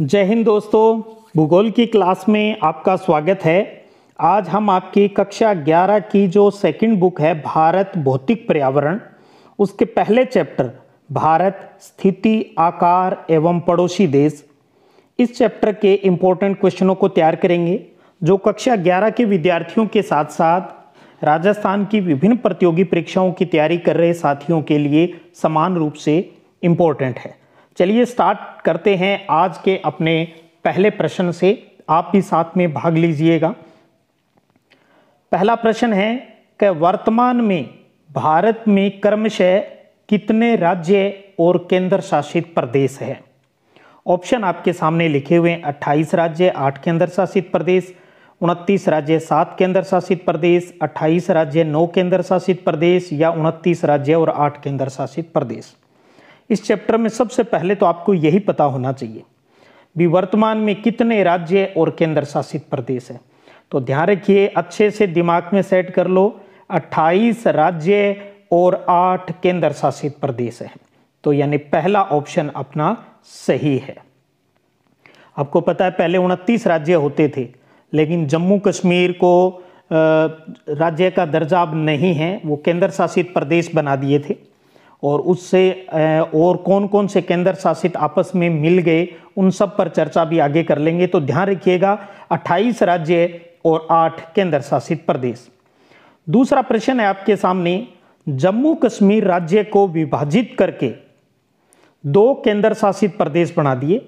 जय हिंद दोस्तों भूगोल की क्लास में आपका स्वागत है आज हम आपकी कक्षा 11 की जो सेकंड बुक है भारत भौतिक पर्यावरण उसके पहले चैप्टर भारत स्थिति आकार एवं पड़ोसी देश इस चैप्टर के इम्पोर्टेंट क्वेश्चनों को तैयार करेंगे जो कक्षा 11 के विद्यार्थियों के साथ साथ राजस्थान की विभिन्न प्रतियोगी परीक्षाओं की तैयारी कर रहे साथियों के लिए समान रूप से इम्पोर्टेंट है चलिए स्टार्ट करते हैं आज के अपने पहले प्रश्न से आप भी साथ में भाग लीजिएगा पहला प्रश्न है कि वर्तमान में भारत में क्रमशः कितने राज्य और केंद्र शासित प्रदेश है ऑप्शन आपके सामने लिखे हुए हैं राज्य आठ केंद्र शासित प्रदेश उनतीस राज्य सात केंद्र शासित प्रदेश 28 राज्य नौ केंद्र शासित प्रदेश या उनतीस राज्य और आठ केंद्र शासित प्रदेश इस चैप्टर में सबसे पहले तो आपको यही पता होना चाहिए भी वर्तमान में कितने राज्य और केंद्र शासित प्रदेश है तो ध्यान रखिए अच्छे से दिमाग में सेट कर लो 28 राज्य और 8 केंद्र शासित प्रदेश है तो यानी पहला ऑप्शन अपना सही है आपको पता है पहले उनतीस राज्य होते थे लेकिन जम्मू कश्मीर को राज्य का दर्जा अब नहीं है वो केंद्र शासित प्रदेश बना दिए थे और उससे और कौन कौन से केंद्र शासित आपस में मिल गए उन सब पर चर्चा भी आगे कर लेंगे तो ध्यान रखिएगा 28 राज्य और 8 केंद्र शासित प्रदेश दूसरा प्रश्न है आपके सामने जम्मू कश्मीर राज्य को विभाजित करके दो केंद्र शासित प्रदेश बना दिए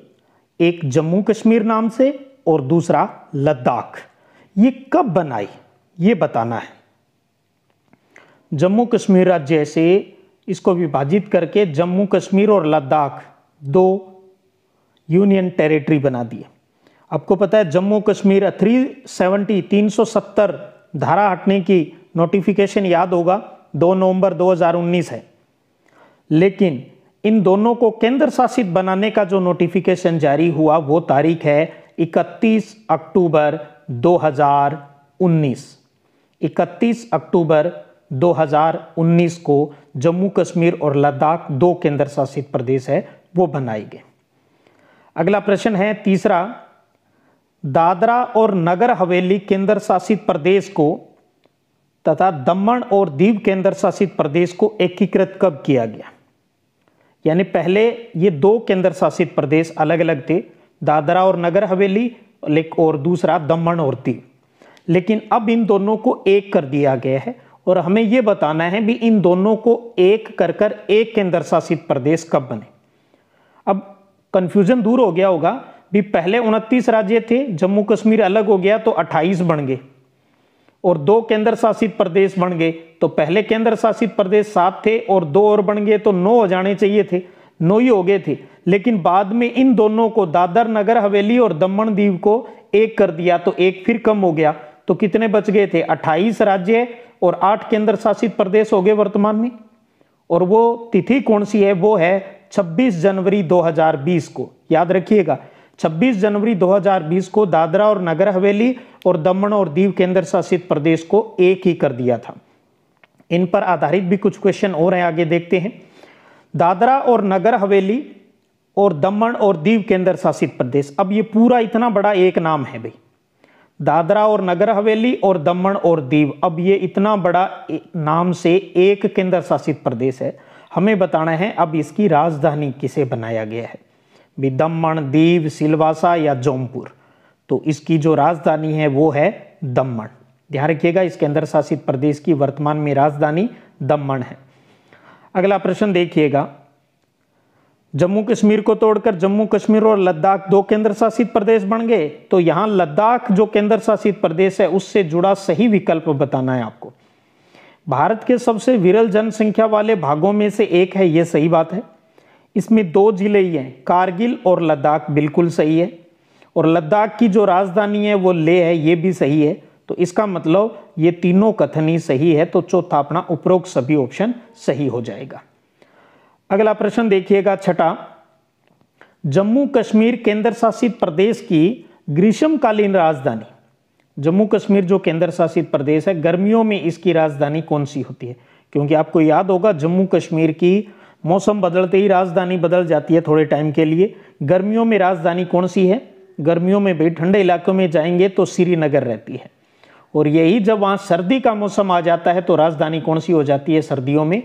एक जम्मू कश्मीर नाम से और दूसरा लद्दाख ये कब बनाई ये बताना है जम्मू कश्मीर राज्य से इसको विभाजित करके जम्मू कश्मीर और लद्दाख दो यूनियन टेरिटरी बना दिए आपको पता है जम्मू कश्मीर थ्री सेवेंटी तीन सौ सत्तर धारा हटने की नोटिफिकेशन याद होगा 2 नवंबर 2019 है लेकिन इन दोनों को केंद्र शासित बनाने का जो नोटिफिकेशन जारी हुआ वो तारीख है 31 अक्टूबर 2019 31 अक्टूबर 2019 को जम्मू कश्मीर और लद्दाख दो केंद्र शासित प्रदेश है वो गए अगला प्रश्न है तीसरा दादरा और नगर हवेली केंद्र शासित प्रदेश को तथा दमन और दीव केंद्र शासित प्रदेश को एकीकृत कब किया गया यानी पहले ये दो केंद्र शासित प्रदेश अलग अलग थे दादरा और नगर हवेली और दूसरा दमन और दीव लेकिन अब इन दोनों को एक कर दिया गया है और हमें ये बताना है भी इन दोनों को एक कर कर एक केंद्र शासित प्रदेश कब बने अब कंफ्यूजन दूर हो गया होगा भी पहले उनतीस राज्य थे जम्मू कश्मीर अलग हो गया तो अट्ठाईस बन गए और दो केंद्र शासित प्रदेश बन गए तो पहले केंद्र शासित प्रदेश सात थे और दो और बन गए तो नौ हो जाने चाहिए थे नौ ही हो गए थे लेकिन बाद में इन दोनों को दादर नगर हवेली और दमन द्वीप को एक कर दिया तो एक फिर कम हो गया तो कितने बच गए थे 28 राज्य और आठ केंद्र शासित प्रदेश हो गए वर्तमान में और वो तिथि कौन सी है वो है 26 जनवरी 2020 को याद रखिएगा 26 जनवरी 2020 को दादरा और नगर हवेली और दमन और दीव केंद्र शासित प्रदेश को एक ही कर दिया था इन पर आधारित भी कुछ क्वेश्चन और हैं आगे देखते हैं दादरा और नगर हवेली और दमन और दीव केंद्र शासित प्रदेश अब ये पूरा इतना बड़ा एक नाम है भाई दादरा और नगर हवेली और दमन और दीव अब ये इतना बड़ा नाम से एक केंद्र शासित प्रदेश है हमें बताना है अब इसकी राजधानी किसे बनाया गया है भी दमन दीव सिलवासा या जौनपुर तो इसकी जो राजधानी है वो है दमन ध्यान रखिएगा इस केंद्र शासित प्रदेश की वर्तमान में राजधानी दमन है अगला प्रश्न देखिएगा जम्मू कश्मीर को तोड़कर जम्मू कश्मीर और लद्दाख दो केंद्र शासित प्रदेश बन गए तो यहाँ लद्दाख जो केंद्र शासित प्रदेश है उससे जुड़ा सही विकल्प बताना है आपको भारत के सबसे विरल जनसंख्या वाले भागों में से एक है ये सही बात है इसमें दो जिले ही हैं कारगिल और लद्दाख बिल्कुल सही है और लद्दाख की जो राजधानी है वो ले है ये भी सही है तो इसका मतलब ये तीनों कथनी सही है तो चौथा अपना उपरोक्त सभी ऑप्शन सही हो जाएगा अगला प्रश्न देखिएगा छठा जम्मू कश्मीर केंद्र शासित प्रदेश की ग्रीष्मकालीन राजधानी जम्मू कश्मीर जो केंद्र शासित प्रदेश है गर्मियों में इसकी राजधानी कौन सी होती है क्योंकि आपको याद होगा जम्मू कश्मीर की मौसम बदलते ही राजधानी बदल जाती है थोड़े टाइम के लिए गर्मियों में राजधानी कौन सी है गर्मियों में भी ठंडे इलाकों में जाएंगे तो श्रीनगर रहती है और यही जब वहाँ सर्दी का मौसम आ जाता है तो राजधानी कौन सी हो जाती है सर्दियों में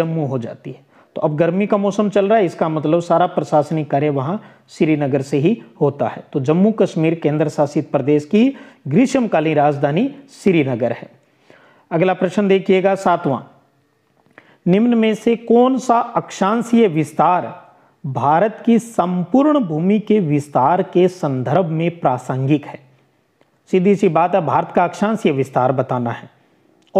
जम्मू हो जाती है तो अब गर्मी का मौसम चल रहा है इसका मतलब सारा प्रशासनिक कार्य वहाँ श्रीनगर से ही होता है तो जम्मू कश्मीर केंद्र शासित प्रदेश की ग्रीष्मकालीन राजधानी श्रीनगर है अगला प्रश्न देखिएगा सातवां निम्न में से कौन सा अक्षांशीय विस्तार भारत की संपूर्ण भूमि के विस्तार के संदर्भ में प्रासंगिक है सीधी सी बात है भारत का अक्षांशीय विस्तार बताना है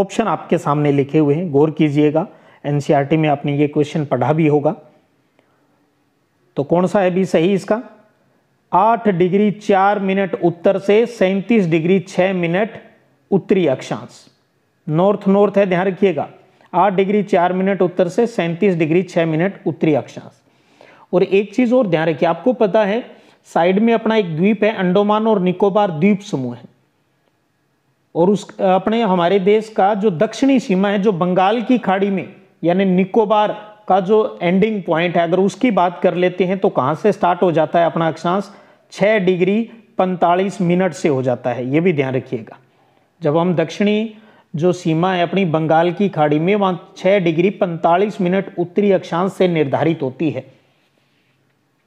ऑप्शन आपके सामने लिखे हुए हैं गौर कीजिएगा एनसीईआरटी में आपने ये क्वेश्चन पढ़ा भी होगा तो कौन सा है भी सही इसका आठ डिग्री चार मिनट उत्तर से सैंतीस डिग्री छः मिनट उत्तरी अक्षांश नॉर्थ नॉर्थ है ध्यान रखिएगा आठ डिग्री चार मिनट उत्तर से सैंतीस डिग्री छः मिनट उत्तरी अक्षांश और एक चीज़ और ध्यान रखिए आपको पता है साइड में अपना एक द्वीप है अंडोमान और निकोबार द्वीप समूह है और उस अपने हमारे देश का जो दक्षिणी सीमा है जो बंगाल की खाड़ी में यानी निकोबार का जो एंडिंग पॉइंट है अगर उसकी बात कर लेते हैं तो कहाँ से स्टार्ट हो जाता है अपना अक्षांश छः डिग्री पैंतालीस मिनट से हो जाता है ये भी ध्यान रखिएगा जब हम दक्षिणी जो सीमा है अपनी बंगाल की खाड़ी में वहाँ छः डिग्री पैंतालीस मिनट उत्तरी अक्षांश से निर्धारित होती है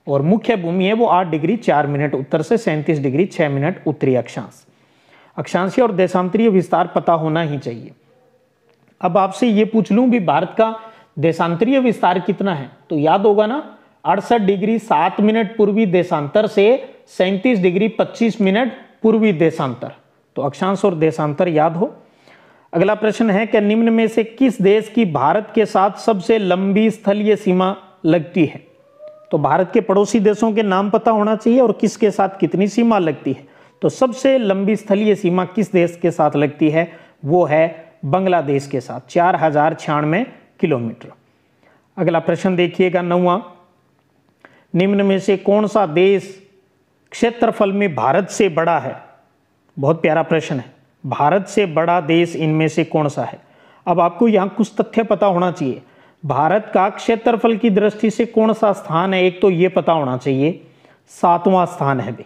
और मुख्य भूमि है वो आठ डिग्री चार मिनट उत्तर से सैंतीस डिग्री छः मिनट उत्तरी अक्षांश अक्षांशीय और देशांतरीय विस्तार पता होना ही चाहिए अब आपसे ये पूछ लूं भी भारत का देशांतरीय विस्तार कितना है तो याद होगा ना अड़सठ डिग्री सात मिनट पूर्वी देशांतर से सैंतीस डिग्री पच्चीस मिनट पूर्वी देशांतर तो अक्षांश और देशांतर याद हो अगला प्रश्न है कि निम्न में से किस देश की भारत के साथ सबसे लंबी स्थलीय सीमा लगती है तो भारत के पड़ोसी देशों के नाम पता होना चाहिए और किसके साथ कितनी सीमा लगती है तो सबसे लंबी स्थलीय सीमा किस देश के साथ लगती है वो है बांग्लादेश के साथ चार हजार छियानवे किलोमीटर अगला प्रश्न देखिएगा नौवा निम्न में से कौन सा देश क्षेत्रफल में भारत से बड़ा है बहुत प्यारा प्रश्न है भारत से बड़ा देश इनमें से कौन सा है अब आपको यहाँ कुछ तथ्य पता होना चाहिए भारत का क्षेत्रफल की दृष्टि से कौन सा स्थान है एक तो ये पता होना चाहिए सातवां स्थान है भाई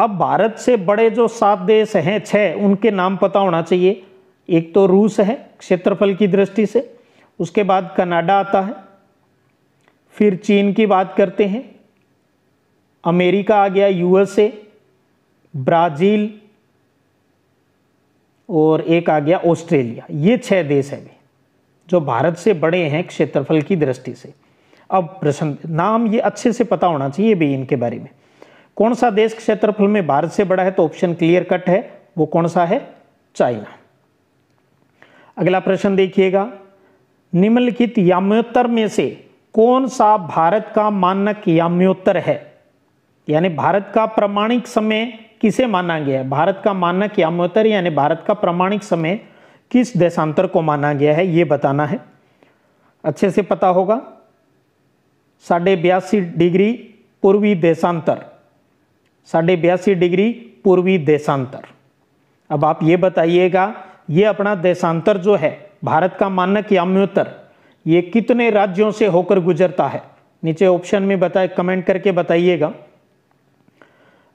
अब भारत से बड़े जो सात देश हैं छः उनके नाम पता होना चाहिए एक तो रूस है क्षेत्रफल की दृष्टि से उसके बाद कनाडा आता है फिर चीन की बात करते हैं अमेरिका आ गया यूएसए ब्राज़ील और एक आ गया ऑस्ट्रेलिया ये छह देश हैं जो भारत से बड़े हैं क्षेत्रफल की दृष्टि से अब प्रश्न नाम ये अच्छे से पता होना चाहिए भी इनके बारे में कौन सा देश क्षेत्रफल में भारत से बड़ा है तो ऑप्शन क्लियर कट है वो कौन सा है चाइना अगला प्रश्न देखिएगा निम्नलिखित याम्योत्तर में से कौन सा भारत का मानक याम्योत्तर है यानी भारत का प्रमाणिक समय किसे माना गया है भारत का मानक याम्योत्तर यानी भारत का प्रमाणिक समय किस देशांतर को माना गया है ये बताना है अच्छे से पता होगा साढ़े बयासी डिग्री पूर्वी देशांतर साढ़े बयासी डिग्री पूर्वी देशांतर अब आप ये बताइएगा ये अपना देशांतर जो है भारत का मानक याम्योत्तर ये कितने राज्यों से होकर गुजरता है नीचे ऑप्शन में बताए कमेंट करके बताइएगा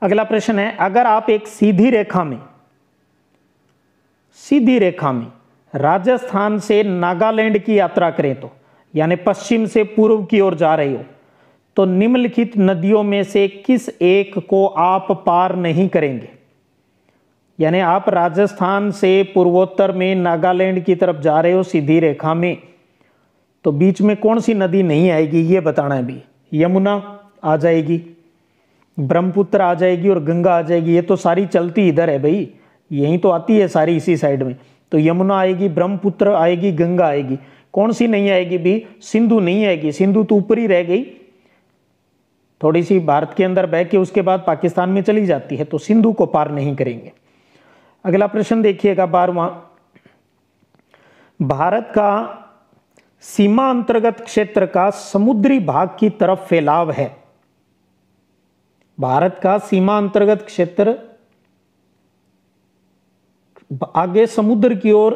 अगला प्रश्न है अगर आप एक सीधी रेखा में सीधी रेखा में राजस्थान से नागालैंड की यात्रा करें तो यानी पश्चिम से पूर्व की ओर जा रही हो तो निम्नलिखित नदियों में से किस एक को आप पार नहीं करेंगे यानी आप राजस्थान से पूर्वोत्तर में नागालैंड की तरफ जा रहे हो सीधी रेखा में तो बीच में कौन सी नदी नहीं आएगी ये बताना है भी यमुना आ जाएगी ब्रह्मपुत्र आ जाएगी और गंगा आ जाएगी ये तो सारी चलती इधर है भाई यहीं तो आती है सारी इसी साइड में तो यमुना आएगी ब्रह्मपुत्र आएगी गंगा आएगी कौन सी नहीं आएगी भी सिंधु नहीं आएगी सिंधु तो ऊपर ही रह गई थोड़ी सी भारत के अंदर बह के उसके बाद पाकिस्तान में चली जाती है तो सिंधु को पार नहीं करेंगे अगला प्रश्न देखिएगा बारवा भारत का सीमा अंतर्गत क्षेत्र का समुद्री भाग की तरफ फैलाव है भारत का सीमा अंतर्गत क्षेत्र आगे समुद्र की ओर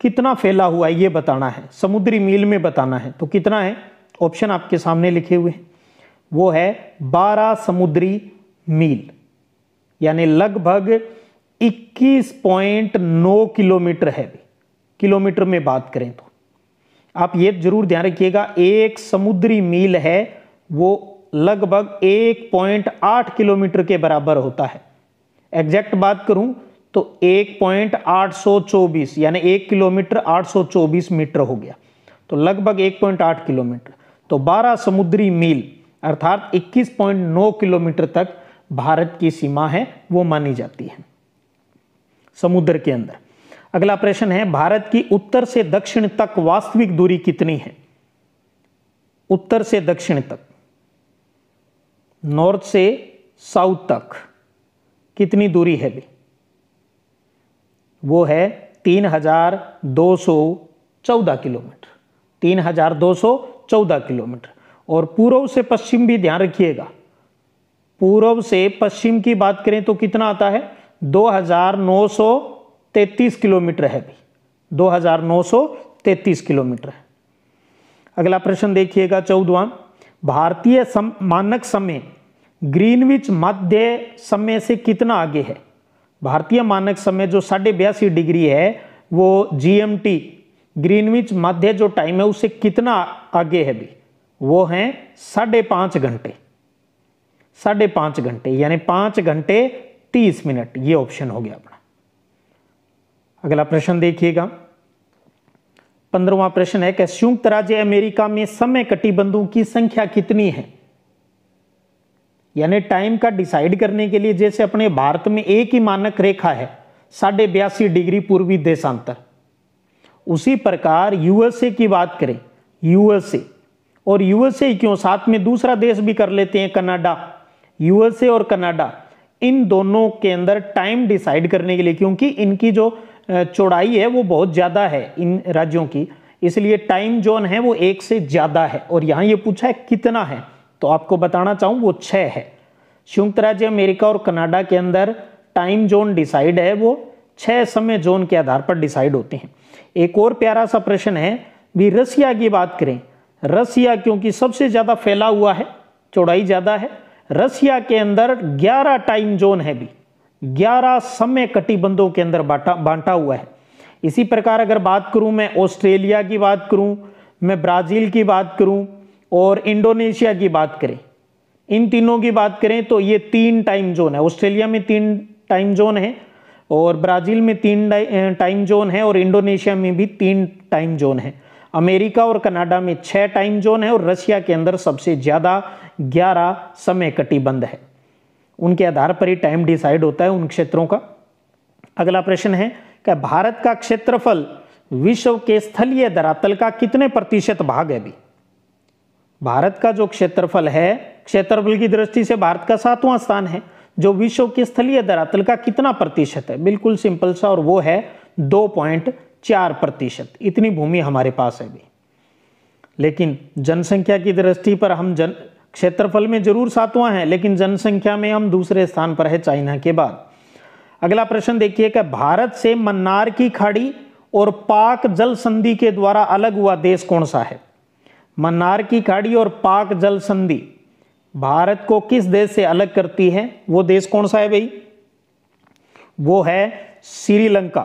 कितना फैला हुआ है यह बताना है समुद्री मील में बताना है तो कितना है ऑप्शन आपके सामने लिखे हुए हैं वो है बारह समुद्री मील यानी लगभग 21.9 किलोमीटर है भी किलोमीटर में बात करें तो आप ये जरूर ध्यान रखिएगा एक समुद्री मील है वो लगभग 1.8 किलोमीटर के बराबर होता है एग्जैक्ट बात करूं तो 1.824 यानी एक किलोमीटर 824 मीटर हो गया तो लगभग 1.8 किलोमीटर तो 12 समुद्री मील अर्थात 21.9 किलोमीटर तक भारत की सीमा है वो मानी जाती है समुद्र के अंदर अगला प्रश्न है भारत की उत्तर से दक्षिण तक वास्तविक दूरी कितनी है उत्तर से दक्षिण तक नॉर्थ से साउथ तक कितनी दूरी है भी वो है तीन हजार दो सौ चौदह किलोमीटर तीन हजार दो सौ चौदह किलोमीटर और पूर्व से पश्चिम भी ध्यान रखिएगा पूर्व से पश्चिम की बात करें तो कितना आता है 2933 किलोमीटर है भी 2933 किलोमीटर है अगला प्रश्न देखिएगा चौदवा भारतीय सम, मानक समय ग्रीनविच मध्य समय से कितना आगे है भारतीय मानक समय जो साढ़े बयासी डिग्री है वो जीएमटी ग्रीनविच मध्य जो टाइम है उससे कितना आगे है भी वो है साढ़े पाँच घंटे साढ़े पाँच घंटे यानी पाँच घंटे तीस मिनट ये ऑप्शन हो गया अपना अगला प्रश्न देखिएगा पंद्रवा प्रश्न है कि संयुक्त राज्य अमेरिका में समय कटिबंधों की संख्या कितनी है यानी टाइम का डिसाइड करने के लिए जैसे अपने भारत में एक ही मानक रेखा है साढ़े बयासी डिग्री पूर्वी देशांतर उसी प्रकार यूएसए की बात करें यूएसए और यूएसए क्यों साथ में दूसरा देश भी कर लेते हैं कनाडा यूएसए और कनाडा इन दोनों के अंदर टाइम डिसाइड करने के लिए क्योंकि इनकी जो चौड़ाई है वो बहुत ज़्यादा है इन राज्यों की इसलिए टाइम जोन है वो एक से ज़्यादा है और यहाँ ये पूछा है कितना है तो आपको बताना चाहूँ वो छः है संयुक्त राज्य अमेरिका और कनाडा के अंदर टाइम जोन डिसाइड है वो छः समय जोन के आधार पर डिसाइड होते हैं एक और प्यारा सा प्रश्न है भी रसिया की बात करें रसिया क्योंकि सबसे ज़्यादा फैला हुआ है चौड़ाई ज़्यादा है रसिया के अंदर 11 टाइम जोन है भी 11 समय कटिबंधों के अंदर बांटा बांटा हुआ है इसी प्रकार अगर बात करूं मैं ऑस्ट्रेलिया की बात करूं मैं ब्राज़ील की बात करूं और इंडोनेशिया की बात करें इन तीनों की बात करें तो ये तीन टाइम जोन है ऑस्ट्रेलिया में तीन टाइम जोन है और ब्राज़ील में तीन टाइम जोन है और इंडोनेशिया में भी तीन टाइम जोन है अमेरिका और कनाडा में छः टाइम जोन है और रशिया के अंदर सबसे ज़्यादा ग्यारह समय कटिबंध है उनके आधार पर ही टाइम डिसाइड होता है उन क्षेत्रों का अगला प्रश्न है कि भारत का क्षेत्रफल विश्व के स्थलीय धरातल का कितने प्रतिशत भाग है अभी भारत का जो क्षेत्रफल है क्षेत्रफल की दृष्टि से भारत का सातवां स्थान है जो विश्व के स्थलीय धरातल का कितना प्रतिशत है बिल्कुल सिंपल सा और वो है दो पॉइंट चार प्रतिशत इतनी भूमि हमारे पास है भी लेकिन जनसंख्या की दृष्टि पर हम जन क्षेत्रफल में जरूर सातवां हैं लेकिन जनसंख्या में हम दूसरे स्थान पर है चाइना के बाद अगला प्रश्न कि भारत से मन्नार की खाड़ी और पाक जल संधि के द्वारा अलग हुआ देश कौन सा है मन्नार की खाड़ी और पाक जल संधि भारत को किस देश से अलग करती है वो देश कौन सा है भाई वो है श्रीलंका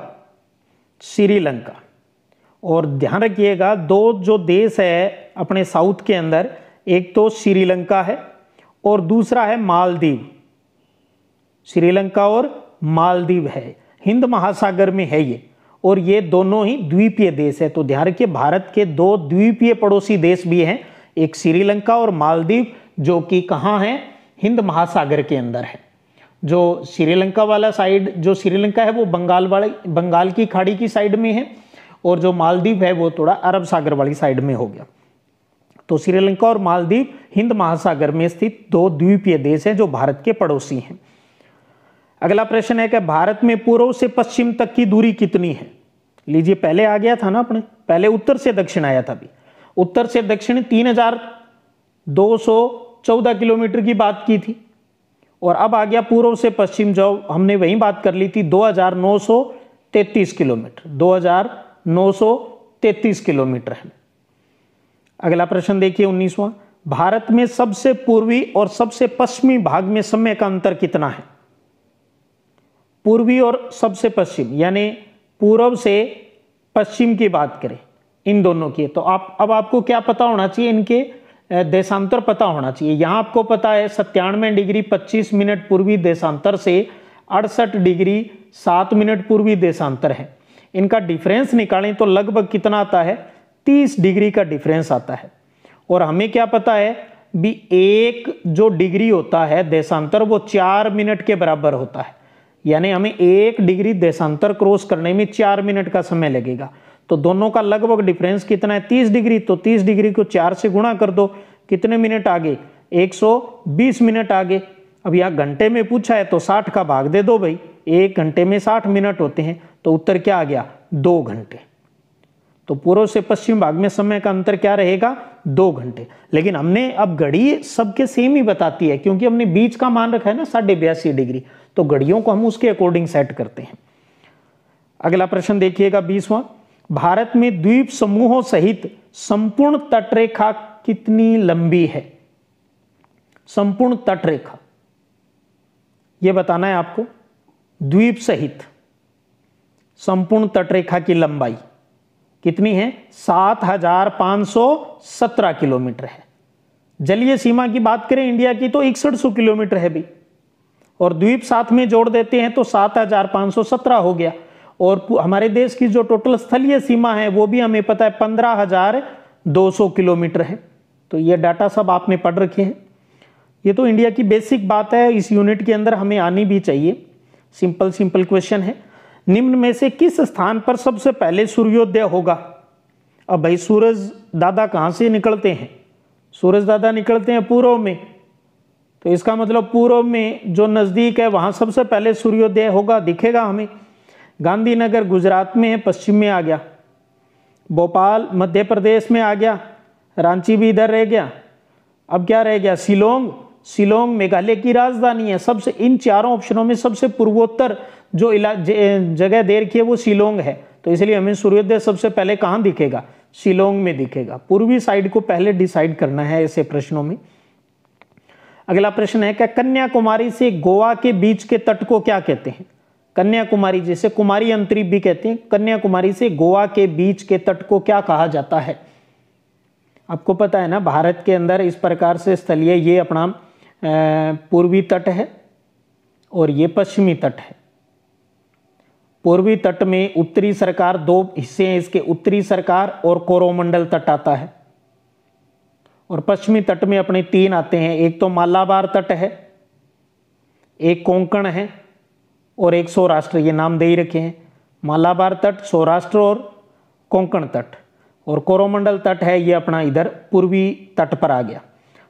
श्रीलंका और ध्यान रखिएगा दो जो देश है अपने साउथ के अंदर एक तो श्रीलंका है और दूसरा है मालदीव श्रीलंका और मालदीव है हिंद महासागर में है ये और ये दोनों ही द्वीपीय देश है तो ध्यान रखिए भारत के दो द्वीपीय पड़ोसी देश भी हैं एक श्रीलंका और मालदीव जो कि कहाँ हैं हिंद महासागर के अंदर है जो श्रीलंका वाला साइड जो श्रीलंका है वो बंगाल वाली बंगाल की खाड़ी की साइड में है और जो मालदीव है वो थोड़ा अरब सागर वाली साइड में हो गया तो श्रीलंका और मालदीव हिंद महासागर में स्थित दो द्वीपीय देश हैं जो भारत के पड़ोसी हैं अगला प्रश्न है कि भारत में पूर्व से पश्चिम तक की दूरी कितनी है लीजिए पहले आ गया था ना अपने पहले उत्तर से दक्षिण आया था अभी उत्तर से दक्षिण तीन हजार दो सौ चौदह किलोमीटर की बात की थी और अब आ गया पूर्व से पश्चिम जो हमने वही बात कर ली थी 2933 किलोमीटर 2933 किलोमीटर है अगला प्रश्न देखिए उन्नीसवा भारत में सबसे पूर्वी और सबसे पश्चिमी भाग में समय का अंतर कितना है पूर्वी और सबसे पश्चिम यानी पूर्व से पश्चिम की बात करें इन दोनों की तो आप अब आपको क्या पता होना चाहिए इनके देशांतर पता होना चाहिए यहाँ आपको पता है सत्तानवे डिग्री पच्चीस मिनट पूर्वी देशांतर से अड़सठ डिग्री सात मिनट पूर्वी देशांतर है इनका डिफरेंस निकालें तो लगभग कितना आता है तीस डिग्री का डिफरेंस आता है और हमें क्या पता है भी एक जो डिग्री होता है देशांतर वो चार मिनट के बराबर होता है यानी हमें एक डिग्री देशांतर क्रॉस करने में चार मिनट का समय लगेगा तो दोनों का लगभग डिफरेंस कितना है 30 डिग्री तो 30 डिग्री को चार से गुणा कर दो कितने मिनट आगे 120 मिनट आगे अब यहाँ घंटे में पूछा है तो 60 का भाग दे दो भाई एक घंटे में 60 मिनट होते हैं तो उत्तर क्या आ गया दो घंटे तो पूर्व से पश्चिम भाग में समय का अंतर क्या रहेगा दो घंटे लेकिन हमने अब घड़ी सबके सेम ही बताती है क्योंकि हमने बीच का मान रखा है ना साढ़े बयासी डिग्री तो घड़ियों को हम उसके अकॉर्डिंग सेट करते हैं अगला प्रश्न देखिएगा बीसवा भारत में द्वीप समूहों सहित संपूर्ण तटरेखा कितनी लंबी है संपूर्ण तटरेखा यह बताना है आपको द्वीप सहित संपूर्ण तटरेखा की लंबाई कितनी है सात हजार पांच सौ सत्रह किलोमीटर है जलीय सीमा की बात करें इंडिया की तो इकसठ सौ किलोमीटर है भी और द्वीप साथ में जोड़ देते हैं तो सात हजार पांच सौ सत्रह हो गया और हमारे देश की जो टोटल स्थलीय सीमा है वो भी हमें पता है पंद्रह हजार दो सौ किलोमीटर है तो ये डाटा सब आपने पढ़ रखे हैं ये तो इंडिया की बेसिक बात है इस यूनिट के अंदर हमें आनी भी चाहिए सिंपल सिंपल क्वेश्चन है निम्न में से किस स्थान पर सबसे पहले सूर्योदय होगा अब भाई सूरज दादा कहाँ से निकलते हैं सूरज दादा निकलते हैं पूर्व में तो इसका मतलब पूर्व में जो नज़दीक है वहाँ सबसे पहले सूर्योदय होगा दिखेगा हमें गांधीनगर गुजरात में है पश्चिम में आ गया भोपाल मध्य प्रदेश में आ गया रांची भी इधर रह गया अब क्या रह गया शिलोंग शिलोंग मेघालय की राजधानी है सबसे इन चारों ऑप्शनों में सबसे पूर्वोत्तर जो इला जगह दे रखी है वो शिलोंग है तो इसलिए हमें सूर्योदय सबसे पहले कहाँ दिखेगा शिलोंग में दिखेगा पूर्वी साइड को पहले डिसाइड करना है ऐसे प्रश्नों में अगला प्रश्न है क्या कन्याकुमारी से गोवा के बीच के तट को क्या कहते हैं कन्याकुमारी जिसे कुमारी अंतरीप भी कहते हैं कन्याकुमारी से गोवा के बीच के तट को क्या कहा जाता है आपको पता है ना भारत के अंदर इस प्रकार से स्थलीय ये अपना पूर्वी तट है और ये पश्चिमी तट है पूर्वी तट में उत्तरी सरकार दो हिस्से हैं इसके उत्तरी सरकार और कोरोमंडल तट आता है और पश्चिमी तट में अपने तीन आते हैं एक तो मालाबार तट है एक कोंकण है और एक सौराष्ट्र ये नाम दे ही रखे हैं मालाबार तट सौराष्ट्र और कोंकण तट और कोरोमंडल तट है ये अपना इधर पूर्वी तट पर आ गया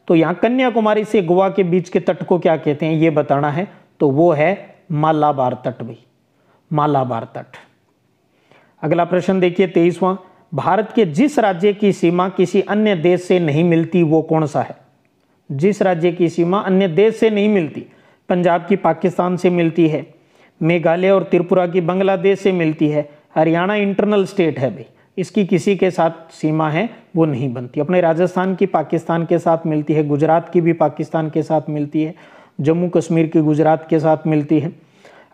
तो यहाँ कन्याकुमारी से गोवा के बीच के तट को क्या कहते हैं ये बताना है तो वो है मालाबार तट भाई मालाबार तट अगला प्रश्न देखिए तेईसवां भारत के जिस राज्य की सीमा किसी अन्य देश से नहीं मिलती वो कौन सा है जिस राज्य की सीमा अन्य देश से नहीं मिलती पंजाब की पाकिस्तान से मिलती है मेघालय और त्रिपुरा की बांग्लादेश से मिलती है हरियाणा इंटरनल स्टेट है भाई इसकी किसी के साथ सीमा है वो नहीं बनती अपने राजस्थान की पाकिस्तान के साथ मिलती है गुजरात की भी पाकिस्तान के साथ मिलती है जम्मू कश्मीर की गुजरात के साथ मिलती है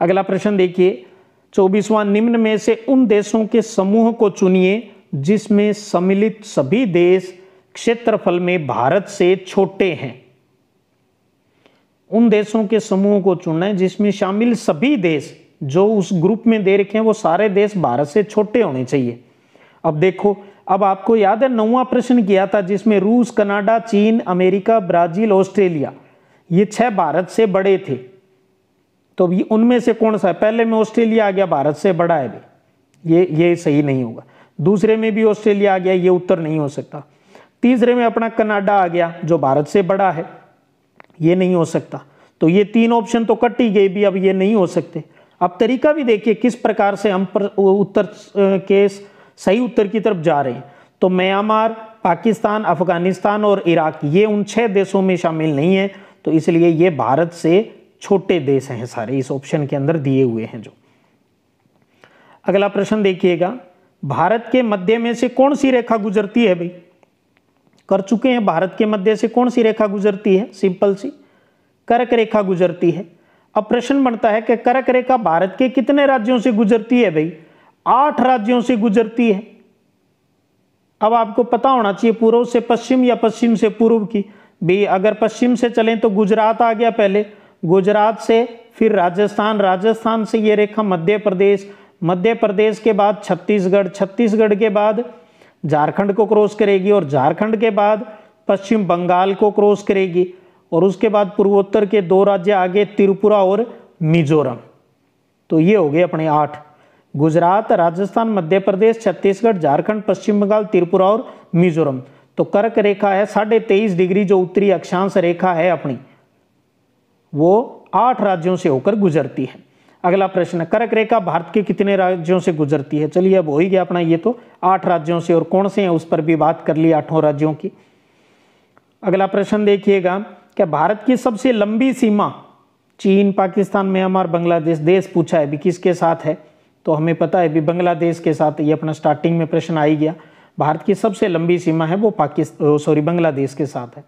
अगला प्रश्न देखिए चौबीसवां निम्न में से उन देशों के समूह को चुनिए जिसमें सम्मिलित सभी देश क्षेत्रफल में भारत से छोटे हैं उन देशों के समूह को चुनना है जिसमें शामिल सभी देश जो उस ग्रुप में दे रखे हैं वो सारे देश भारत से छोटे होने चाहिए अब देखो अब आपको याद है नौवा प्रश्न किया था जिसमें रूस कनाडा चीन अमेरिका ब्राजील ऑस्ट्रेलिया ये छह भारत से बड़े थे तो अभी उनमें से कौन सा है पहले में ऑस्ट्रेलिया आ गया भारत से बड़ा है ये ये सही नहीं होगा दूसरे में भी ऑस्ट्रेलिया आ गया ये उत्तर नहीं हो सकता तीसरे में अपना कनाडा आ गया जो भारत से बड़ा है ये नहीं हो सकता तो ये तीन ऑप्शन तो कट ही गए भी अब ये नहीं हो सकते अब तरीका भी देखिए किस प्रकार से हम पर उत्तर के सही उत्तर की तरफ जा रहे हैं तो म्यांमार पाकिस्तान अफगानिस्तान और इराक ये उन छह देशों में शामिल नहीं है तो इसलिए ये भारत से छोटे देश हैं सारे इस ऑप्शन के अंदर दिए हुए हैं जो अगला प्रश्न देखिएगा भारत के मध्य में से कौन सी रेखा गुजरती है भाई कर चुके हैं भारत के मध्य से कौन सी रेखा गुजरती है सिंपल सी करक रेखा गुजरती है अब प्रश्न बनता है कि करक रेखा भारत के कितने राज्यों से गुजरती है भाई आठ राज्यों से गुजरती है अब आपको पता होना चाहिए पूर्व से पश्चिम या पश्चिम से पूर्व की भी अगर पश्चिम से चलें तो गुजरात आ गया पहले गुजरात से फिर राजस्थान राजस्थान से ये रेखा मध्य प्रदेश मध्य प्रदेश के बाद छत्तीसगढ़ छत्तीसगढ़ के बाद झारखंड को क्रॉस करेगी और झारखंड के बाद पश्चिम बंगाल को क्रॉस करेगी और उसके बाद पूर्वोत्तर के दो राज्य आगे त्रिपुरा और मिजोरम तो ये हो गए अपने आठ गुजरात राजस्थान मध्य प्रदेश छत्तीसगढ़ झारखंड पश्चिम बंगाल त्रिपुरा और मिजोरम तो कर्क रेखा है साढ़े तेईस डिग्री जो उत्तरी अक्षांश रेखा है अपनी वो आठ राज्यों से होकर गुजरती है अगला प्रश्न करक रेखा भारत के कितने राज्यों से गुजरती है चलिए अब हो ही गया अपना ये तो आठ राज्यों से और कौन से हैं उस पर भी बात कर ली आठों राज्यों की अगला प्रश्न देखिएगा क्या भारत की सबसे लंबी सीमा चीन पाकिस्तान म्यांमार बांग्लादेश देश पूछा है भी किसके साथ है तो हमें पता है भी बांग्लादेश के साथ ये अपना स्टार्टिंग में प्रश्न आ ही गया भारत की सबसे लंबी सीमा है वो पाकिस्तान सॉरी बांग्लादेश के साथ है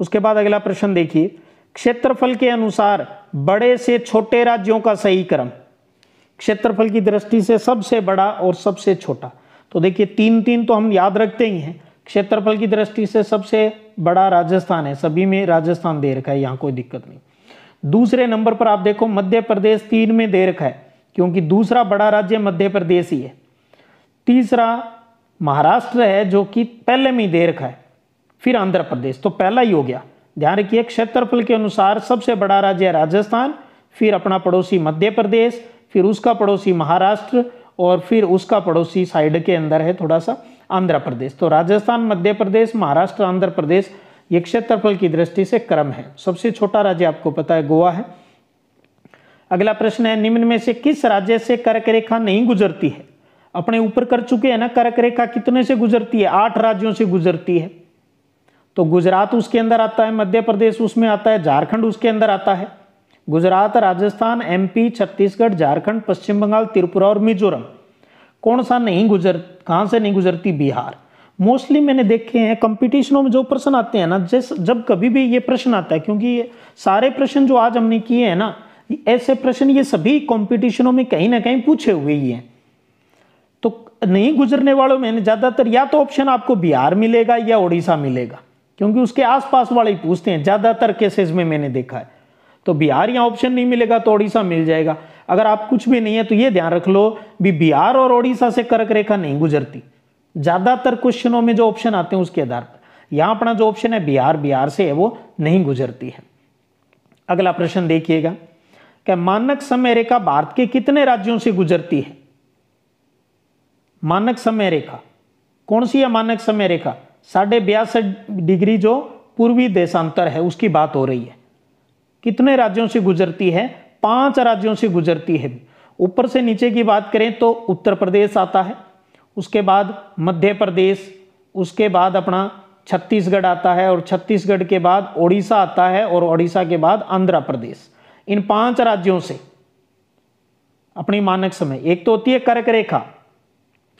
उसके बाद अगला प्रश्न देखिए क्षेत्रफल के अनुसार बड़े से छोटे राज्यों का सही क्रम क्षेत्रफल की दृष्टि से सबसे बड़ा और सबसे छोटा तो देखिए तीन तीन तो हम याद रखते ही हैं क्षेत्रफल की दृष्टि से सबसे बड़ा राजस्थान है सभी में राजस्थान दे रखा है यहाँ कोई दिक्कत नहीं दूसरे नंबर पर आप देखो मध्य प्रदेश तीन में दे रखा है क्योंकि दूसरा बड़ा राज्य मध्य प्रदेश ही है तीसरा महाराष्ट्र है जो कि पहले में ही दे रखा है फिर आंध्र प्रदेश तो पहला ही हो गया ध्यान रखिए क्षेत्रफल के अनुसार सबसे बड़ा राज्य है राजस्थान फिर अपना पड़ोसी मध्य प्रदेश फिर उसका पड़ोसी महाराष्ट्र और फिर उसका पड़ोसी साइड के अंदर है थोड़ा सा आंध्र प्रदेश तो राजस्थान मध्य प्रदेश महाराष्ट्र आंध्र प्रदेश ये क्षेत्रफल की दृष्टि से क्रम है सबसे छोटा राज्य आपको पता है गोवा है अगला प्रश्न है निम्न में से किस राज्य से कर्क रेखा नहीं गुजरती है अपने ऊपर कर चुके हैं ना कर्क रेखा कितने से गुजरती है आठ राज्यों से गुजरती है तो गुजरात उसके अंदर आता है मध्य प्रदेश उसमें आता है झारखंड उसके अंदर आता है गुजरात राजस्थान एमपी छत्तीसगढ़ झारखंड पश्चिम बंगाल त्रिपुरा और मिजोरम कौन सा नहीं गुजर कहाँ से नहीं गुजरती बिहार मोस्टली मैंने देखे हैं कंपटीशनों में जो प्रश्न आते हैं ना जैसे जब कभी भी ये प्रश्न आता है क्योंकि ये सारे प्रश्न जो आज हमने किए हैं ना ऐसे प्रश्न ये सभी कंपटीशनों में कहीं ना कहीं पूछे हुए ही हैं तो नहीं गुजरने वालों में ज़्यादातर या तो ऑप्शन आपको बिहार मिलेगा या उड़ीसा मिलेगा क्योंकि उसके आसपास वाले ही पूछते हैं ज़्यादातर केसेस में मैंने देखा है तो बिहार यहाँ ऑप्शन नहीं मिलेगा तो ओडिशा मिल जाएगा अगर आप कुछ भी नहीं है तो ये ध्यान रख लो भी बिहार और ओडिशा से कर्क रेखा नहीं गुजरती ज़्यादातर क्वेश्चनों में जो ऑप्शन आते हैं उसके आधार पर यहाँ अपना जो ऑप्शन है बिहार बिहार से है वो नहीं गुजरती है अगला प्रश्न देखिएगा क्या मानक समय रेखा भारत के कितने राज्यों से गुजरती है मानक समय रेखा कौन सी है मानक समय रेखा साढ़े बयासठ डिग्री जो पूर्वी देशांतर है उसकी बात हो रही है कितने राज्यों से गुजरती है पांच राज्यों से गुजरती है ऊपर से नीचे की बात करें तो उत्तर प्रदेश आता है उसके बाद मध्य प्रदेश उसके बाद अपना छत्तीसगढ़ आता है और छत्तीसगढ़ के बाद ओडिशा आता है और ओडिशा के बाद आंध्र प्रदेश इन पांच राज्यों से अपनी मानक समय एक तो होती है कर्क रेखा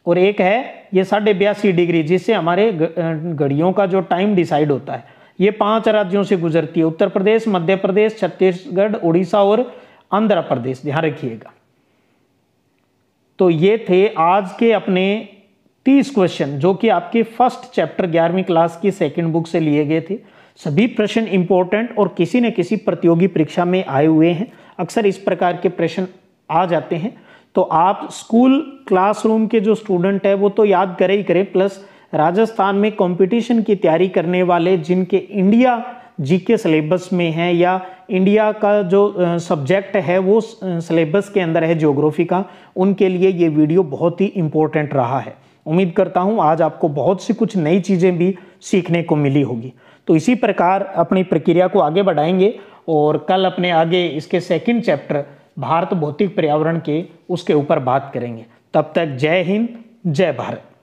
और एक है ये साढ़े बयासी डिग्री जिससे हमारे घड़ियों का जो टाइम डिसाइड होता है ये पांच राज्यों से गुजरती है उत्तर प्रदेश मध्य प्रदेश छत्तीसगढ़ उड़ीसा और आंध्र प्रदेश ध्यान रखिएगा तो ये थे आज के अपने तीस क्वेश्चन जो कि आपके फर्स्ट चैप्टर ग्यारहवीं क्लास की सेकंड बुक से लिए गए थे सभी प्रश्न इंपॉर्टेंट और किसी न किसी प्रतियोगी परीक्षा में आए हुए हैं अक्सर इस प्रकार के प्रश्न आ जाते हैं तो आप स्कूल क्लासरूम के जो स्टूडेंट है वो तो याद करे ही करें प्लस राजस्थान में कंपटीशन की तैयारी करने वाले जिनके इंडिया जीके सिलेबस में है या इंडिया का जो सब्जेक्ट है वो सिलेबस के अंदर है ज्योग्राफी का उनके लिए ये वीडियो बहुत ही इम्पोर्टेंट रहा है उम्मीद करता हूँ आज आपको बहुत सी कुछ नई चीज़ें भी सीखने को मिली होगी तो इसी प्रकार अपनी प्रक्रिया को आगे बढ़ाएंगे और कल अपने आगे इसके सेकेंड चैप्टर भारत भौतिक पर्यावरण के उसके ऊपर बात करेंगे तब तक जय हिंद जय भारत